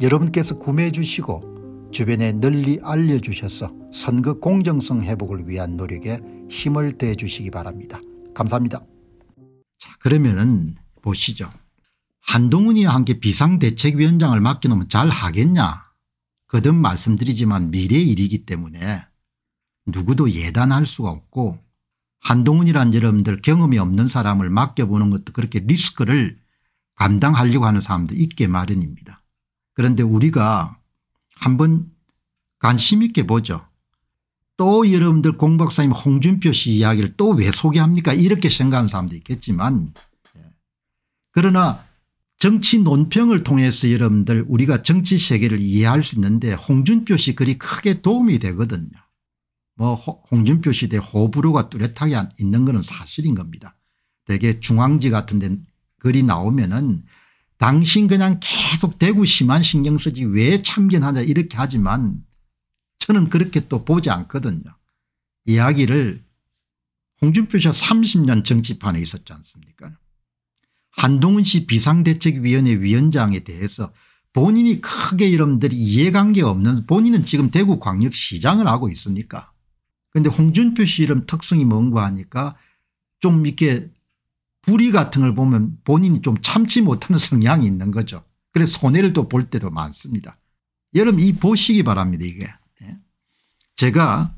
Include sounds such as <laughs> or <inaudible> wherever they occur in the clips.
여러분께서 구매해 주시고 주변에 널리 알려주셔서 선거 공정성 회복을 위한 노력에 힘을 대 주시기 바랍니다. 감사합니다. 자 그러면은 보시죠. 한동훈이 함께 비상대책위원장을 맡겨놓으면 잘 하겠냐 거듭 말씀드리지만 미래 일이기 때문에 누구도 예단할 수가 없고 한동훈이란 여러분들 경험이 없는 사람을 맡겨보는 것도 그렇게 리스크를 감당하려고 하는 사람도 있게 마련입니다. 그런데 우리가 한 번 관심 있게 보죠. 또 여러분들 공 박사님 홍준표 씨 이야기를 또 왜 소개합니까 이렇게 생각하는 사람도 있겠지만 예. 그러나 정치 논평을 통해서 여러분들 우리가 정치 세계를 이해할 수 있는데 홍준표 씨 글이 크게 도움이 되거든요. 뭐 홍준표 시대 호불호가 뚜렷하게 있는 것 사실인 겁니다. 대개 중앙지 같은 데 글이 나오면 은 당신 그냥 계속 대구시만 신경 쓰지 왜 참견하냐 이렇게 하지만 저는 그렇게 또 보지 않거든요. 이야기를 홍준표 씨가 30년 정치판에 있었지 않습니까 한동훈 씨 비상대책위원회 위원장에 대해서 본인이 크게 여러분들이 이해관계 없는 본인은 지금 대구광역시장을 하고 있으니까 그런데 홍준표 씨 이름 특성이 뭔가 하니까 좀 이렇게 불의 같은 걸 보면 본인이 좀 참지 못하는 성향이 있는 거죠. 그래서 손해를 또 볼 때도 많습니다. 여러분 이 보시기 바랍니다 이게. 예. 제가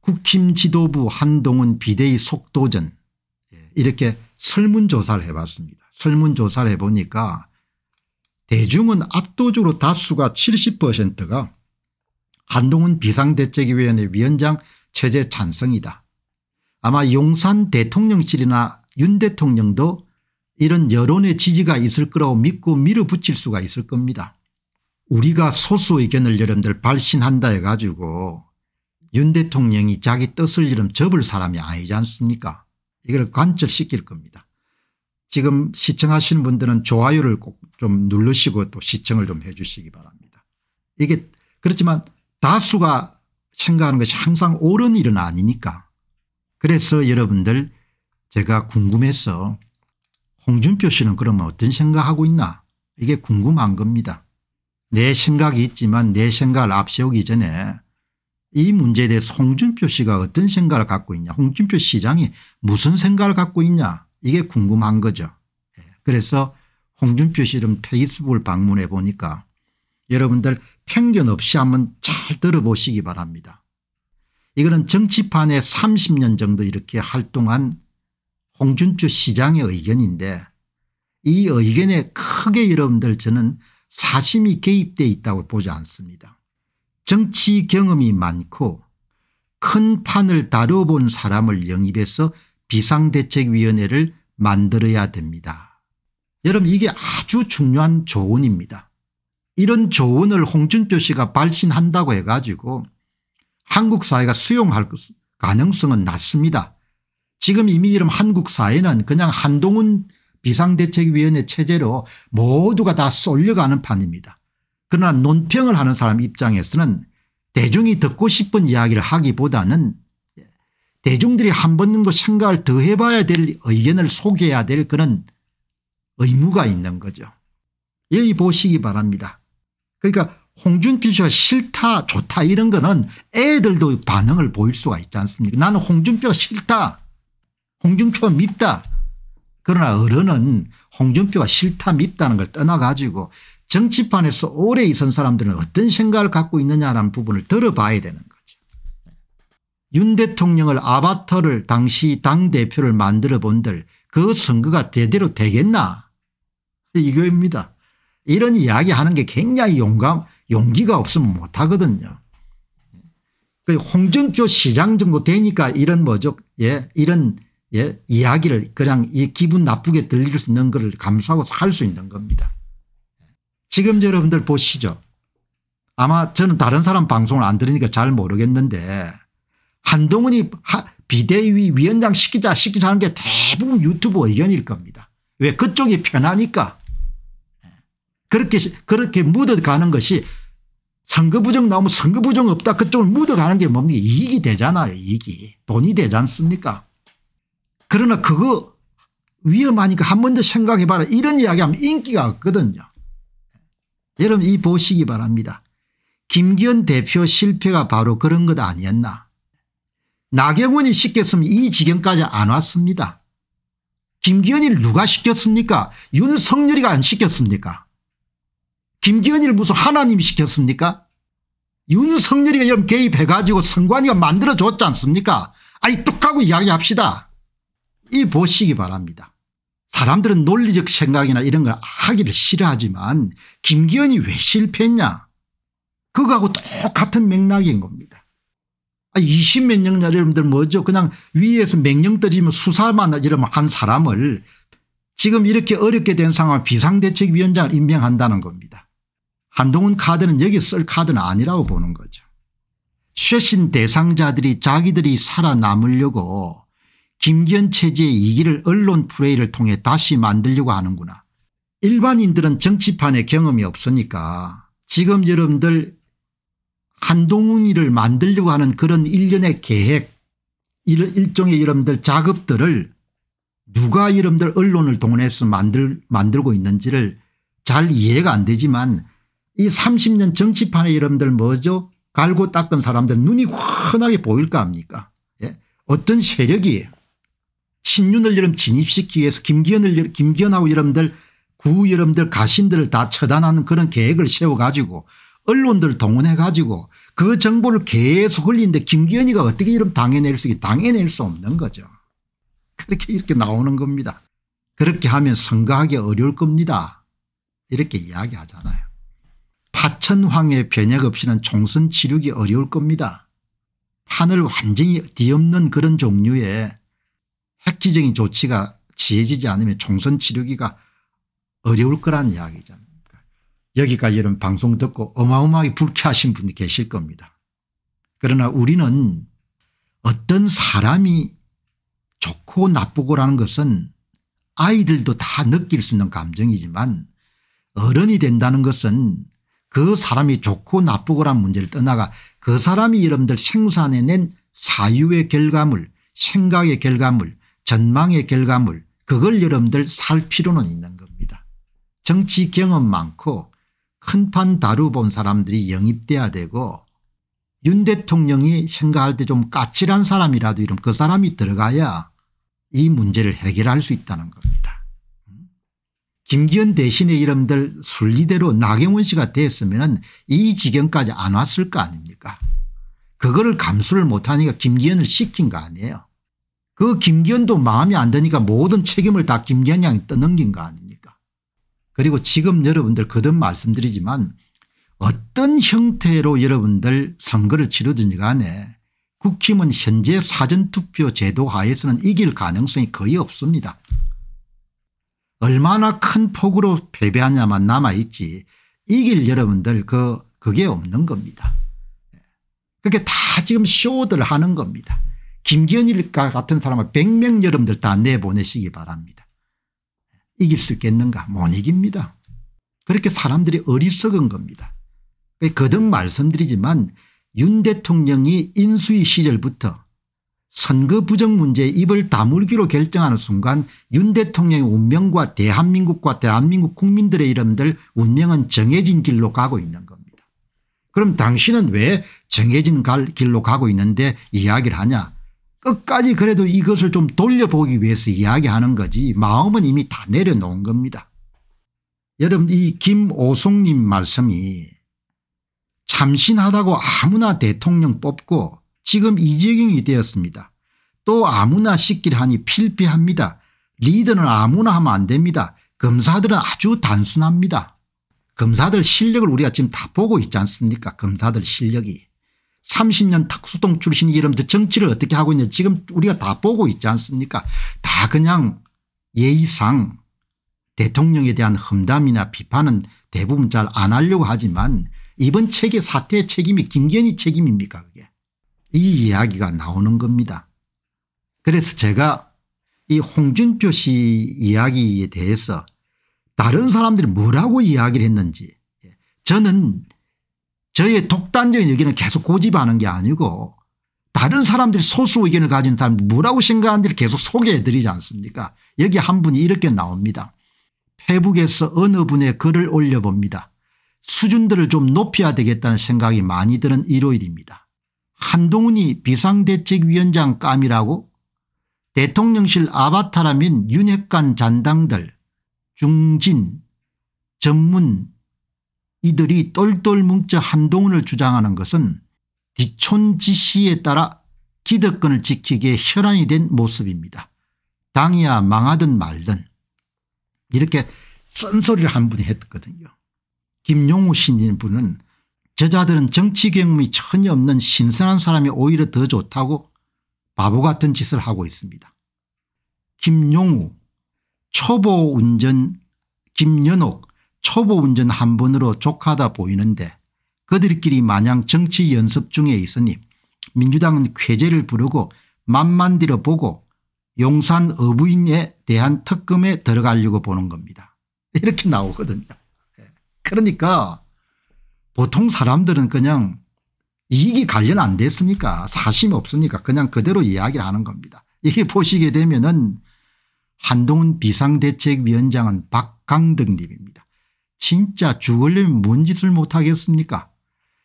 국힘 지도부 한동훈 비대위 속도전 예, 이렇게 설문조사를 해봤습니다. 설문조사를 해보니까 대중은 압도적으로 다수가 70%가 한동훈 비상대책위원회 위원장 체제 찬성이다. 아마 용산 대통령실이나 윤 대통령도 이런 여론의 지지가 있을 거라고 믿고 밀어붙일 수가 있을 겁니다. 우리가 소수 의견을 여러분들 발신한다 해가지고 윤 대통령이 자기 뜻을 이름 접을 사람이 아니지 않습니까 이걸 관철시킬 겁니다. 지금 시청하시는 분들은 좋아요를 꼭 좀 누르시고 또 시청을 좀 해 주시기 바랍니다. 이게 그렇지만 다수가 생각하는 것이 항상 옳은 일은 아니니까 그래서 여러분들 제가 궁금해서 홍준표 씨는 그러면 어떤 생각하고 있나 이게 궁금한 겁니다. 내 생각이 있지만 내 생각을 앞세우기 전에 이 문제에 대해서 홍준표 씨가 어떤 생각을 갖고 있냐 홍준표 시장이 무슨 생각을 갖고 있냐 이게 궁금한 거죠. 예, 그래서 홍준표 씨는 페이스북을 방문해 보니까 여러분들 편견 없이 한번 잘 들어보시기 바랍니다. 이거는 정치판에 30년 정도 이렇게 활동한 홍준표 시장의 의견인데 이 의견에 크게 여러분들 저는 사심이 개입돼 있다고 보지 않습니다. 정치 경험이 많고 큰 판을 다뤄본 사람을 영입해서 비상대책위원회를 만들어야 됩니다. 여러분 이게 아주 중요한 조언입니다. 이런 조언을 홍준표 씨가 발신한다고 해가지고 한국 사회가 수용할 가능성은 낮습니다. 지금 이미 이름 한국 사회는 그냥 한동훈 비상대책위원회 체제로 모두가 다 쏠려가는 판입니다. 그러나 논평을 하는 사람 입장에서는 대중이 듣고 싶은 이야기를 하기보다는 대중들이 한 번 정도 생각을 더 해봐야 될 의견을 소개해야 될 그런 의무가 있는 거죠. 여기 보시기 바랍니다. 그러니까 홍준표 씨가 싫다 좋다 이런 거는 애들도 반응을 보일 수가 있지 않습니까 나는 홍준표 싫다 홍준표가 밉다. 그러나 어른은 홍준표가 싫다 밉다는 걸 떠나가지고 정치판에서 오래 있은 사람들은 어떤 생각을 갖고 있느냐라는 부분을 들어봐야 되는 거죠. 윤 대통령을 아바타를 당시 당대표를 만들어 본들 그 선거가 대대로 되겠나 이거입니다. 이런 이야기 하는 게 굉장히 용감 용기가 없으면 못하거든요. 그 홍준표 시장 정도 되니까 이런 뭐죠 예 이런 예? 이야기를 그냥 이 기분 나쁘게 들릴 수 있는 것을 감수하고 살 수 있는 겁니다. 지금 여러분들 보시죠. 아마 저는 다른 사람 방송을 안 들으니까 잘 모르겠는데 한동훈이 비대위 위원장 시키자 시키자 하는 게 대부분 유튜브 의견일 겁니다. 왜 그쪽이 편하니까 예. 그렇게 그렇게 묻어가는 것이 선거 부정 나오면 선거 부정 없다 그쪽을 묻어가는 게 뭡니까 이익이 되잖아요 이익이 돈이 되지 않습니까 그러나 그거 위험하니까 한 번 더 생각해봐라 이런 이야기하면 인기가 없거든요. 여러분 이 보시기 바랍니다. 김기현 대표 실패가 바로 그런 것 아니었나. 나경원이 시켰으면 이 지경까지 안 왔습니다. 김기현이를 누가 시켰습니까? 윤석열이가 안 시켰습니까? 김기현이를 무슨 하나님이 시켰습니까? 윤석열이가 여러분 개입해가지고 선관위가 만들어줬지 않습니까? 아니 뚝하고 이야기합시다. 이 보시기 바랍니다. 사람들은 논리적 생각이나 이런 걸 하기를 싫어하지만 김기현이 왜 실패했냐 그거하고 똑같은 맥락인 겁니다. 20몇 아, 년날 여러분들 뭐죠 그냥 위에서 맹령 떨어지면 수사만 이러면 한 사람을 지금 이렇게 어렵게 된 상황 비상대책위원장을 임명한다는 겁니다. 한동훈 카드는 여기 쓸 카드는 아니라고 보는 거죠. 쇄신 대상자들이 자기들이 살아남으려고 김기현 체제의 이기를 언론 플레이를 통해 다시 만들려고 하는구나. 일반인들은 정치판에 경험이 없으니까 지금 여러분들 한동훈이를 만들려고 하는 그런 일련의 계획 일종의 여러분들 작업들을 누가 여러분들 언론을 동원해서 만들, 만들고 있는지를 잘 이해가 안 되지만 이 30년 정치판에 여러분들 뭐죠 갈고 닦은 사람들 눈이 환하게 보일까 합니까 예? 어떤 세력이 친윤을 여러분 진입시키기 위해서 김기현을 김기현하고 여러분들 구 여러분들 가신들을 다 처단하는 그런 계획을 세워가지고 언론들 동원해가지고 그 정보를 계속 흘리는데 김기현이가 어떻게 이름 당해낼 수 있게 당해낼 수 없는 거죠. 그렇게 이렇게 나오는 겁니다. 그렇게 하면 선거하기 어려울 겁니다. 이렇게 이야기하잖아요. 파천황의 변혁 없이는 총선 치르기 어려울 겁니다. 판을 완전히 뒤엎는 그런 종류의 획기적인 조치가 지해지지 않으면 총선 치르기가 어려울 거라는 이야기지 않습니까 그러니까 여기까지 이런 방송 듣고 어마어마하게 불쾌하신 분이 계실 겁니다. 그러나 우리는 어떤 사람이 좋고 나쁘고라는 것은 아이들도 다 느낄 수 있는 감정이지만 어른이 된다는 것은 그 사람이 좋고 나쁘고란 문제를 떠나가 그 사람이 여러분들 생산해낸 사유의 결과물 생각의 결과물 전망의 결과물 그걸 여러분들 살 필요는 있는 겁니다. 정치 경험 많고 큰 판 다루본 사람들이 영입돼야 되고 윤 대통령이 생각할 때 좀 까칠한 사람이라도 이러그 사람이 들어가야 이 문제를 해결할 수 있다는 겁니다. 김기현 대신에 이름들 순리대로 나경원 씨가 됐으면 이 지경까지 안 왔을 거 아닙니까 그거를 감수를 못하니까 김기현을 시킨 거 아니에요. 그 김기현도 마음이 안 드니까 모든 책임을 다 김기현 양이 떠넘긴 거 아닙니까 그리고 지금 여러분들 거듭 말씀드리지만 어떤 형태로 여러분들 선거를 치르든지 간에 국힘은 현재 사전투표 제도 하에서는 이길 가능성이 거의 없습니다. 얼마나 큰 폭으로 패배하냐만 남아있지 이길 여러분들 그 그게 없는 겁니다. 그게 다 지금 쇼들 하는 겁니다. 김기현일과 같은 사람을 100명 여러분들 다 내보내시기 바랍니다. 이길 수 있겠는가 못 이깁니다. 그렇게 사람들이 어리석은 겁니다. 거듭 말씀드리지만 윤 대통령이 인수위 시절부터 선거 부정 문제에 입을 다물기로 결정하는 순간 윤 대통령의 운명과 대한민국과 대한민국 국민들의 이름들 운명은 정해진 길로 가고 있는 겁니다. 그럼 당신은 왜 정해진 길로 가고 있는데 이야기를 하냐 끝까지 그래도 이것을 좀 돌려보기 위해서 이야기하는 거지 마음은 이미 다 내려놓은 겁니다. 여러분 이 김오송님 말씀이 참신하다고 아무나 대통령 뽑고 지금 이재경이 되었습니다. 또 아무나 시길 하니 필피합니다. 리더는 아무나 하면 안 됩니다. 검사들은 아주 단순합니다. 검사들 실력을 우리가 지금 다 보고 있지 않습니까 검사들 실력이. 30년 특수동 출신 이름 정치를 어떻게 하고 있는지 지금 우리가 다 보고 있지 않습니까 다 그냥 예의상 대통령에 대한 험담이나 비판은 대부분 잘 안 하려고 하지만 이번 책의 사태의 책임이 김건희 책임입니까 그게 이 이야기가 나오는 겁니다. 그래서 제가 이 홍준표 씨 이야기에 대해서 다른 사람들이 뭐라고 이야기를 했는지 예, 저는 저의 독단적인 의견을 계속 고집하는 게 아니고 다른 사람들이 소수 의견을 가진 사람 뭐라고 생각하는지를 계속 소개해 드리지 않습니까 여기 한 분이 이렇게 나옵니다. 페북에서 어느 분의 글을 올려봅니다. 수준들을 좀 높여야 되겠다는 생각이 많이 드는 일요일입니다. 한동훈이 비상대책위원장 깜이라고 대통령실 아바타라면 윤핵관 잔당들 중진 전문 이들이 똘똘 뭉쳐 한동훈을 주장하는 것은 디촌 지시에 따라 기득권을 지키기에 혈안이 된 모습입니다. 당이야 망하든 말든 이렇게 쓴소리를 한 분이 했거든요. 김용우 신인 분은 저자들은 정치 경험이 전혀 없는 신선한 사람이 오히려 더 좋다고 바보 같은 짓을 하고 있습니다. 김용우 초보 운전 김연옥 초보 운전 한 번으로 족하다 보이는데 그들끼리 마냥 정치 연습 중에 있으니 민주당은 쾌제를 부르고 만만 들어 보고 용산 어부인에 대한 특검에 들어가려고 보는 겁니다. <laughs> 이렇게 나오거든요. 예. 그러니까 보통 사람들은 그냥 이익이 관련 안 됐으니까 사심 없으니까 그냥 그대로 이야기를 하는 겁니다. 이게 보시게 되면 은 한동훈 비상대책위원장은 박강덕 님입니다. 진짜 죽을려면 뭔 짓을 못하겠습니까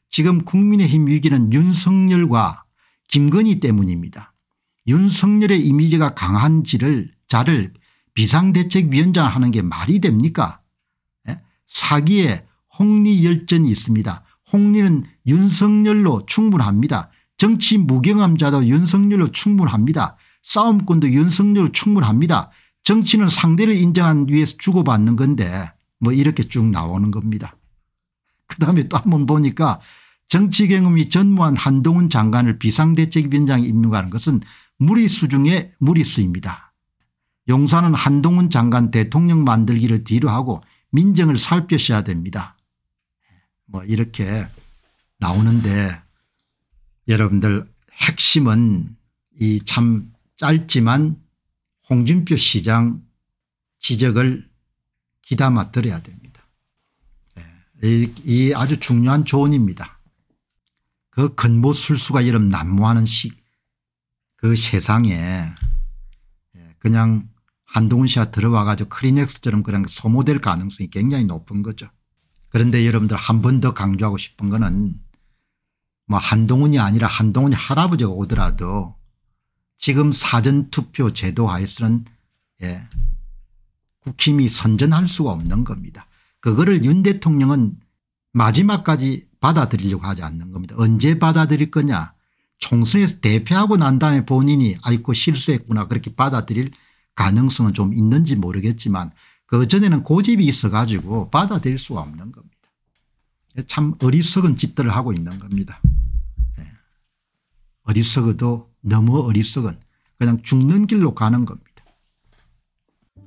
지금 국민의힘 위기는 윤석열과 김건희 때문입니다. 윤석열의 이미지가 강한 지를 자를 비상대책위원장 하는 게 말이 됩니까 예? 사기에 홍리 열전이 있습니다. 홍리는 윤석열로 충분합니다. 정치 무경함자도 윤석열로 충분합니다. 싸움꾼도 윤석열로 충분합니다. 정치는 상대를 인정한 위에서 주고받는 건데 뭐 이렇게 쭉 나오는 겁니다. 그다음에 또 한 번 보니까 정치 경험이 전무한 한동훈 장관을 비상대책위원장에 임명하는 것은 무리수 중에 무리수입니다. 용사는 한동훈 장관 대통령 만들기를 뒤로하고 민정을 살펴셔야 됩니다. 뭐 이렇게 나오는데 여러분들 핵심은 이 참 짧지만 홍준표 시장 지적을 기다 맞들어야 됩니다. 예, 이, 이 아주 중요한 조언입니다. 그 근보술수가 이런 난무하는 시, 그 세상에 예, 그냥 한동훈 씨가 들어와 가지고 크리넥스처럼 그냥 소모될 가능성이 굉장히 높은 거죠. 그런데 여러분들 한 번 더 강조하고 싶은 거는 뭐 한동훈이 아니라 한동훈이 할아버지가 오더라도 지금 사전투표 제도 하에서는 예, 국힘이 선전할 수가 없는 겁니다. 그거를 윤 대통령은 마지막까지 받아들이려고 하지 않는 겁니다. 언제 받아들일 거냐 총선에서 대패하고 난 다음에 본인이 아이고 실수했구나 그렇게 받아들일 가능성은 좀 있는지 모르겠지만 그전에는 고집이 있어 가지고 받아들일 수가 없는 겁니다. 참 어리석은 짓들을 하고 있는 겁니다. 예. 어리석어도 너무 어리석은 그냥 죽는 길로 가는 겁니다.